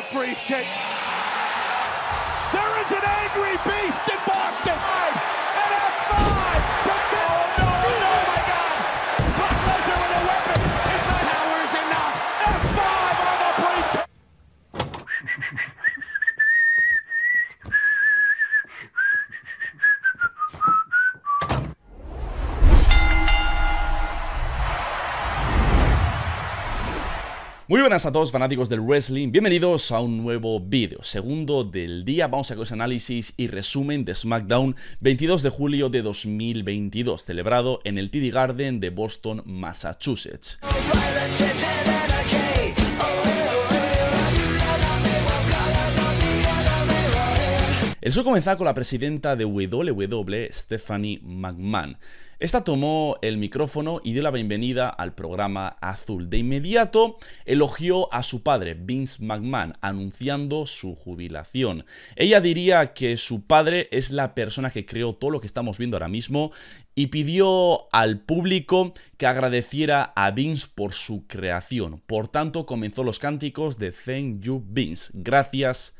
brief briefcase. There is an angry beast in Boston. Muy buenas a todos fanáticos del wrestling, bienvenidos a un nuevo vídeo, segundo del día, vamos a hacer análisis y resumen de SmackDown 22 de julio de 2022, celebrado en el TD Garden de Boston, Massachusetts. El show comenzaba con la presidenta de WWE, Stephanie McMahon. Esta tomó el micrófono y dio la bienvenida al programa azul. De inmediato elogió a su padre, Vince McMahon, anunciando su jubilación. Ella diría que su padre es la persona que creó todo lo que estamos viendo ahora mismo y pidió al público que agradeciera a Vince por su creación. Por tanto, comenzó los cánticos de Thank You Vince. Gracias.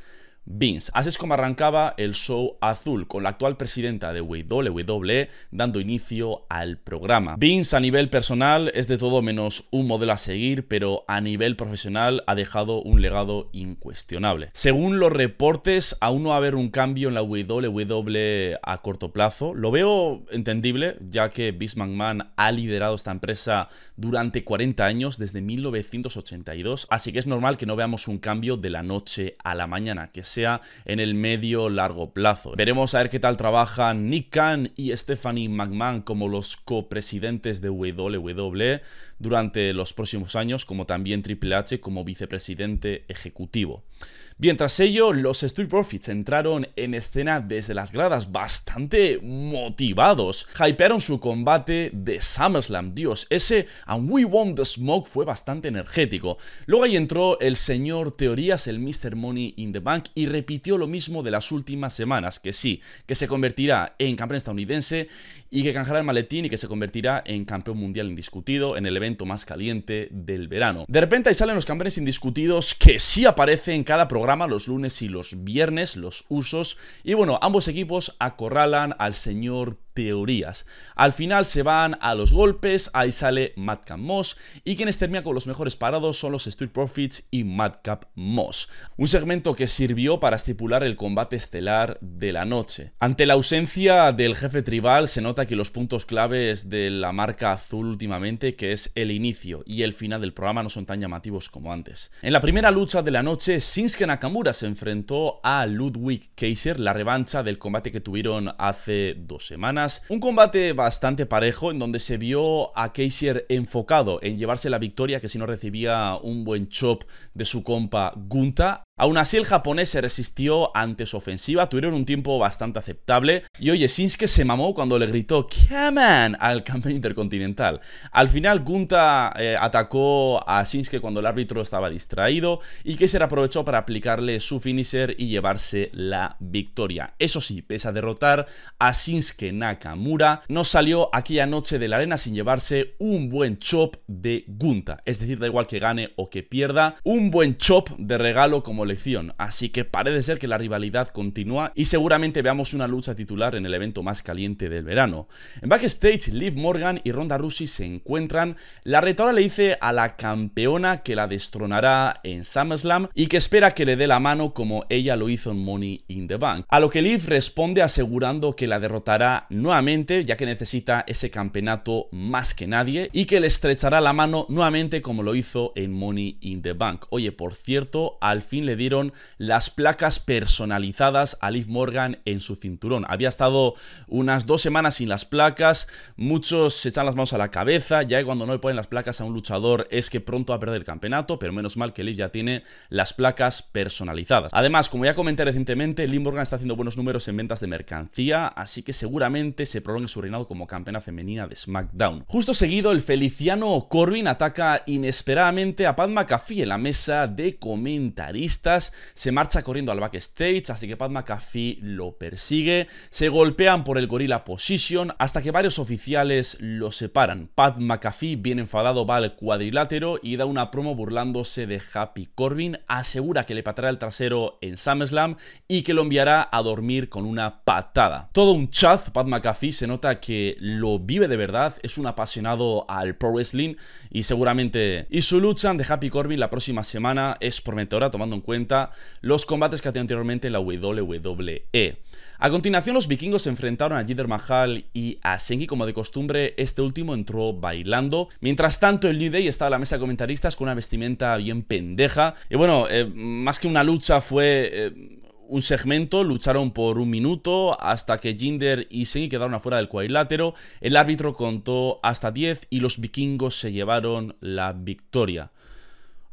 Vince. Así es como arrancaba el show azul, con la actual presidenta de WW e dando inicio al programa. Bins a nivel personal es de todo menos un modelo a seguir, pero a nivel profesional ha dejado un legado incuestionable. Según los reportes, aún no va a haber un cambio en la WWE a corto plazo. Lo veo entendible, ya que Vince McMahon ha liderado esta empresa durante 40 años, desde 1982, así que es normal que no veamos un cambio de la noche a la mañana, que sea en el medio largo plazo. Veremos a ver qué tal trabajan Nick Khan y Stephanie McMahon como los copresidentes de WWE durante los próximos años, como también Triple H como vicepresidente ejecutivo. Mientras ello, los Street Profits entraron en escena desde las gradas bastante motivados. Hypearon su combate de SummerSlam. Dios, ese And We Want the Smoke fue bastante energético. Luego ahí entró el señor Teorías, el Mr. Money in the Bank, y repitió lo mismo de las últimas semanas, que sí, que se convertirá en campeón estadounidense y que canjará el maletín y que se convertirá en campeón mundial indiscutido en el evento más caliente del verano. De repente ahí salen los campeones indiscutidos que sí aparecen en cada programa los lunes y los viernes, los usos. Y bueno, ambos equipos acorralan al señor teorías. Al final se van a los golpes, ahí sale Madcap Moss y quienes termina con los mejores parados son los Street Profits y Madcap Moss. Un segmento que sirvió para estipular el combate estelar de la noche. Ante la ausencia del jefe tribal se nota que los puntos claves de la marca azul últimamente, que es el inicio y el final del programa, no son tan llamativos como antes. En la primera lucha de la noche, Shinsuke Nakamura se enfrentó a Ludwig Kaiser, la revancha del combate que tuvieron hace dos semanas un combate bastante parejo en donde se vio a Kaiser enfocado en llevarse la victoria que si no recibía un buen chop de su compa Gunta. Aún así, el japonés se resistió ante su ofensiva, tuvieron un tiempo bastante aceptable, y oye, Shinsuke se mamó cuando le gritó ¡Kaman! al campeón intercontinental. Al final, Gunta eh, atacó a Shinsuke cuando el árbitro estaba distraído, y que se aprovechó para aplicarle su finisher y llevarse la victoria. Eso sí, pese a derrotar a Shinsuke Nakamura, no salió aquella noche de la arena sin llevarse un buen chop de Gunta. Es decir, da igual que gane o que pierda, un buen chop de regalo como así que parece ser que la rivalidad continúa y seguramente veamos una lucha titular en el evento más caliente del verano. En backstage, Liv Morgan y Ronda Rousey se encuentran, la retadora le dice a la campeona que la destronará en SummerSlam y que espera que le dé la mano como ella lo hizo en Money in the Bank, a lo que Liv responde asegurando que la derrotará nuevamente ya que necesita ese campeonato más que nadie y que le estrechará la mano nuevamente como lo hizo en Money in the Bank. Oye, por cierto, al fin le dieron las placas personalizadas a Liv Morgan en su cinturón. Había estado unas dos semanas sin las placas, muchos se echan las manos a la cabeza, ya que cuando no le ponen las placas a un luchador es que pronto va a perder el campeonato, pero menos mal que Liv ya tiene las placas personalizadas. Además, como ya comenté recientemente, Liv Morgan está haciendo buenos números en ventas de mercancía, así que seguramente se prolongue su reinado como campeona femenina de SmackDown. Justo seguido, el feliciano Corbin ataca inesperadamente a Pat McAfee en la mesa de comentaristas se marcha corriendo al backstage, así que Pat McAfee lo persigue, se golpean por el gorila position hasta que varios oficiales lo separan. Pat McAfee, bien enfadado, va al cuadrilátero y da una promo burlándose de Happy Corbin, asegura que le patará el trasero en SummerSlam y que lo enviará a dormir con una patada. Todo un chaz, Pat McAfee se nota que lo vive de verdad, es un apasionado al pro wrestling y seguramente... Y su lucha de Happy Corbin la próxima semana es prometedora tomando en cuenta los combates que ha anteriormente la WWE. A continuación, los vikingos se enfrentaron a Jinder Mahal y a Sengi Como de costumbre, este último entró bailando. Mientras tanto, el New Day estaba a la mesa de comentaristas con una vestimenta bien pendeja. Y bueno, eh, más que una lucha fue... Eh, un segmento, lucharon por un minuto hasta que Jinder y Sengi quedaron afuera del cuadrilátero, el árbitro contó hasta 10 y los vikingos se llevaron la victoria.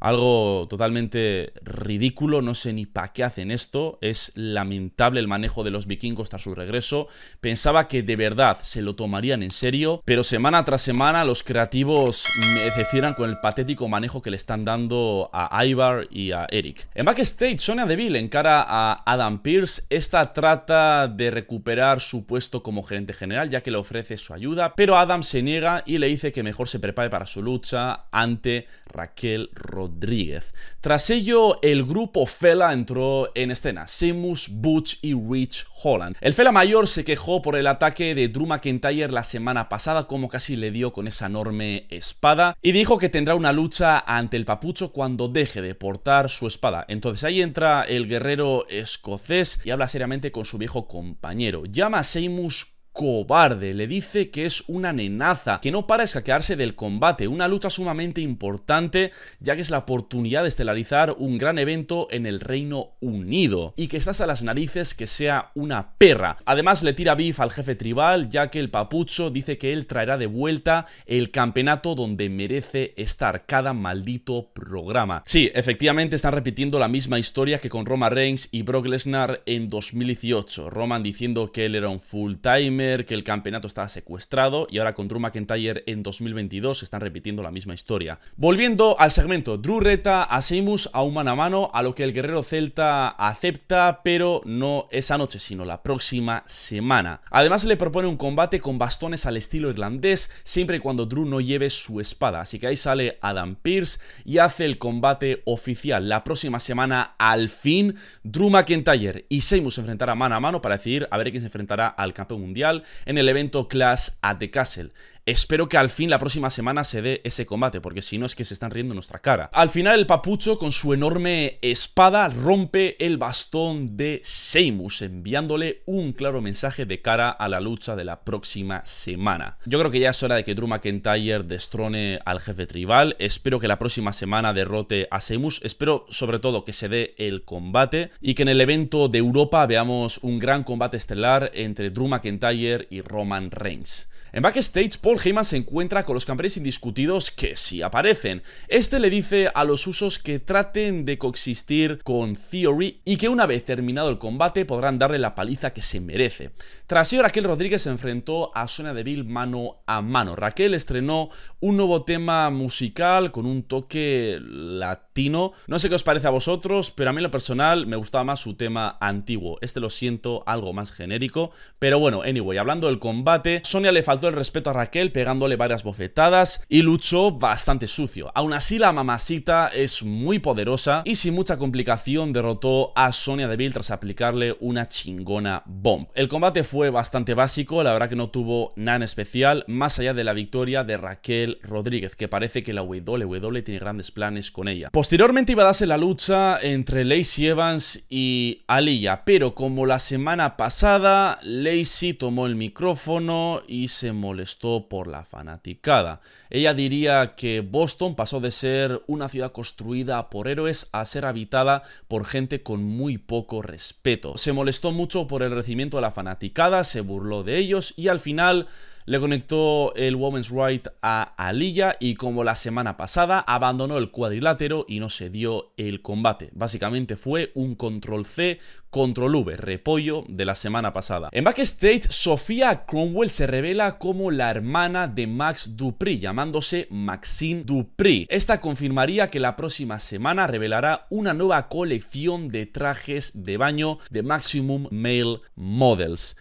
Algo totalmente ridículo, no sé ni para qué hacen esto, es lamentable el manejo de los vikingos tras su regreso, pensaba que de verdad se lo tomarían en serio, pero semana tras semana los creativos me con el patético manejo que le están dando a Ivar y a Eric. En backstage, Sonia Deville encara a Adam Pierce, esta trata de recuperar su puesto como gerente general ya que le ofrece su ayuda, pero Adam se niega y le dice que mejor se prepare para su lucha ante Raquel Rodríguez. Tras ello, el grupo Fela entró en escena, Seamus, Butch y Rich Holland. El Fela mayor se quejó por el ataque de Drew McIntyre la semana pasada, como casi le dio con esa enorme espada, y dijo que tendrá una lucha ante el papucho cuando deje de portar su espada. Entonces ahí entra el guerrero escocés y habla seriamente con su viejo compañero. Llama a Seamus cobarde, le dice que es una nenaza, que no para escaquearse del combate, una lucha sumamente importante ya que es la oportunidad de estelarizar un gran evento en el Reino Unido y que está hasta las narices que sea una perra. Además le tira beef al jefe tribal ya que el papucho dice que él traerá de vuelta el campeonato donde merece estar cada maldito programa. Sí, efectivamente están repitiendo la misma historia que con Roma Reigns y Brock Lesnar en 2018, Roman diciendo que él era un full timer que el campeonato estaba secuestrado y ahora con Drew McIntyre en 2022 se están repitiendo la misma historia. Volviendo al segmento, Drew reta a Seamus a un mano a mano, a lo que el guerrero celta acepta, pero no esa noche, sino la próxima semana. Además le propone un combate con bastones al estilo irlandés, siempre y cuando Drew no lleve su espada. Así que ahí sale Adam Pierce y hace el combate oficial. La próxima semana, al fin, Drew McIntyre y Seamus se enfrentarán mano a mano para decidir a ver quién se enfrentará al campeón mundial en el evento Clash at the Castle. Espero que al fin la próxima semana se dé ese combate, porque si no es que se están riendo en nuestra cara. Al final el papucho con su enorme espada rompe el bastón de Seimus, enviándole un claro mensaje de cara a la lucha de la próxima semana. Yo creo que ya es hora de que Drew McIntyre destrone al jefe tribal. Espero que la próxima semana derrote a Seimus. Espero sobre todo que se dé el combate y que en el evento de Europa veamos un gran combate estelar entre Drew McIntyre y Roman Reigns. En backstage, Paul Heyman se encuentra con los campeones indiscutidos que sí aparecen. Este le dice a los usos que traten de coexistir con Theory y que una vez terminado el combate podrán darle la paliza que se merece. Tras ello, Raquel Rodríguez se enfrentó a Sonia Deville mano a mano. Raquel estrenó un nuevo tema musical con un toque la no sé qué os parece a vosotros, pero a mí lo personal me gustaba más su tema antiguo. Este lo siento algo más genérico. Pero bueno, anyway, hablando del combate, Sonia le faltó el respeto a Raquel pegándole varias bofetadas y luchó bastante sucio. Aún así, la mamacita es muy poderosa y sin mucha complicación derrotó a Sonia Deville tras aplicarle una chingona bomb. El combate fue bastante básico, la verdad que no tuvo nada en especial, más allá de la victoria de Raquel Rodríguez, que parece que la WWE tiene grandes planes con ella. Posteriormente iba a darse la lucha entre Lacey Evans y Alia, pero como la semana pasada, Lacey tomó el micrófono y se molestó por la fanaticada. Ella diría que Boston pasó de ser una ciudad construida por héroes a ser habitada por gente con muy poco respeto. Se molestó mucho por el recibimiento de la fanaticada, se burló de ellos y al final le conectó el Women's Right a Aliyah y como la semana pasada abandonó el cuadrilátero y no se dio el combate. Básicamente fue un control C, control V, repollo de la semana pasada. En Backstage, Sofía Cromwell se revela como la hermana de Max Dupri, llamándose Maxine Dupri. Esta confirmaría que la próxima semana revelará una nueva colección de trajes de baño de Maximum Male Models.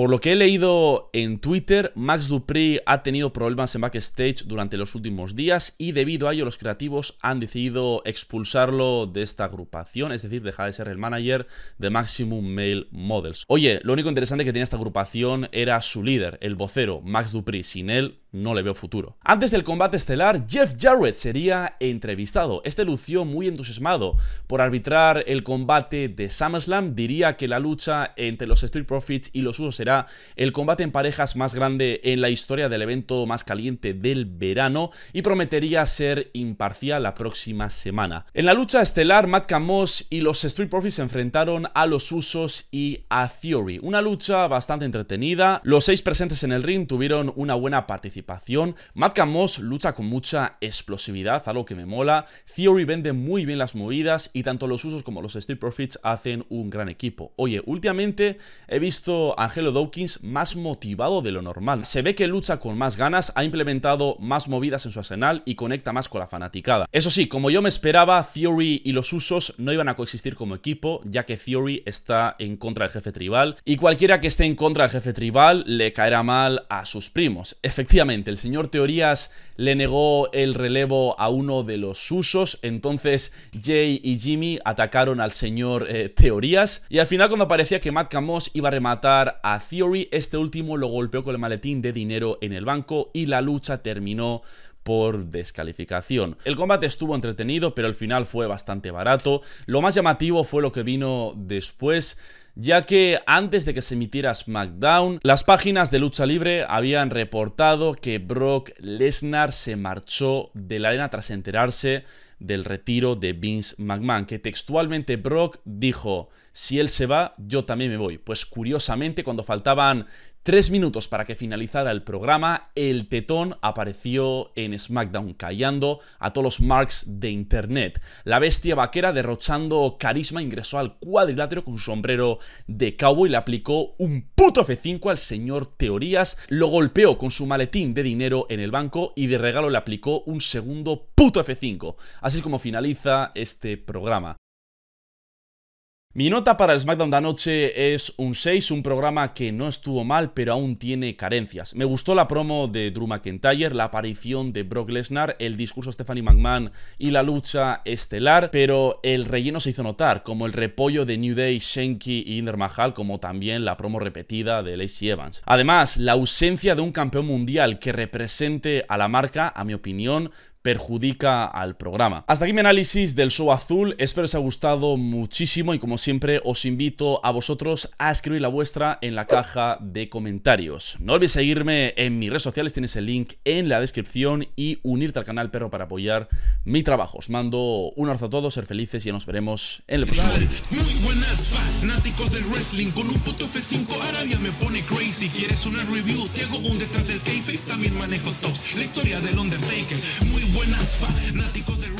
Por lo que he leído en Twitter, Max Dupri ha tenido problemas en backstage durante los últimos días y debido a ello los creativos han decidido expulsarlo de esta agrupación, es decir, dejar de ser el manager de Maximum Male Models. Oye, lo único interesante que tenía esta agrupación era su líder, el vocero, Max Dupri. Sin él, no le veo futuro. Antes del combate estelar, Jeff Jarrett sería entrevistado. Este lució muy entusiasmado por arbitrar el combate de SummerSlam. Diría que la lucha entre los Street Profits y los Usos será el combate en parejas más grande en la historia del evento más caliente del verano y prometería ser imparcial la próxima semana. En la lucha estelar, Matt Camus y los Street Profits se enfrentaron a los Usos y a Theory. Una lucha bastante entretenida. Los seis presentes en el ring tuvieron una buena participación pasión Moss lucha con mucha explosividad, algo que me mola. Theory vende muy bien las movidas y tanto los usos como los Street Profits hacen un gran equipo. Oye, últimamente he visto a Angelo Dawkins más motivado de lo normal. Se ve que lucha con más ganas, ha implementado más movidas en su arsenal y conecta más con la fanaticada. Eso sí, como yo me esperaba, Theory y los usos no iban a coexistir como equipo, ya que Theory está en contra del jefe tribal y cualquiera que esté en contra del jefe tribal le caerá mal a sus primos. Efectivamente, el señor Teorías le negó el relevo a uno de los usos, entonces Jay y Jimmy atacaron al señor eh, Teorías y al final cuando parecía que Matt Camus iba a rematar a Theory, este último lo golpeó con el maletín de dinero en el banco y la lucha terminó por descalificación. El combate estuvo entretenido, pero al final fue bastante barato. Lo más llamativo fue lo que vino después ya que antes de que se emitiera SmackDown, las páginas de lucha libre habían reportado que Brock Lesnar se marchó de la arena tras enterarse del retiro de Vince McMahon, que textualmente Brock dijo, si él se va, yo también me voy. Pues curiosamente, cuando faltaban Tres minutos para que finalizara el programa, el tetón apareció en SmackDown callando a todos los marks de Internet. La bestia vaquera derrochando carisma ingresó al cuadrilátero con su sombrero de cowboy, le aplicó un puto F5 al señor Teorías, lo golpeó con su maletín de dinero en el banco y de regalo le aplicó un segundo puto F5. Así es como finaliza este programa. Mi nota para el SmackDown de anoche es un 6, un programa que no estuvo mal, pero aún tiene carencias. Me gustó la promo de Drew McIntyre, la aparición de Brock Lesnar, el discurso de Stephanie McMahon y la lucha estelar, pero el relleno se hizo notar, como el repollo de New Day, Shenky y Inder Mahal, como también la promo repetida de Lacey Evans. Además, la ausencia de un campeón mundial que represente a la marca, a mi opinión, perjudica al programa. Hasta aquí mi análisis del show azul, espero os haya gustado muchísimo y como siempre os invito a vosotros a escribir la vuestra en la caja de comentarios. No olvides seguirme en mis redes sociales, tienes el link en la descripción y unirte al canal Perro para apoyar mi trabajo. Os mando un abrazo a todos, ser felices y nos veremos en el próximo Muy fanáticos del wrestling, con un me pone crazy, quieres una review, detrás también manejo tops, la historia del buenas fanáticos del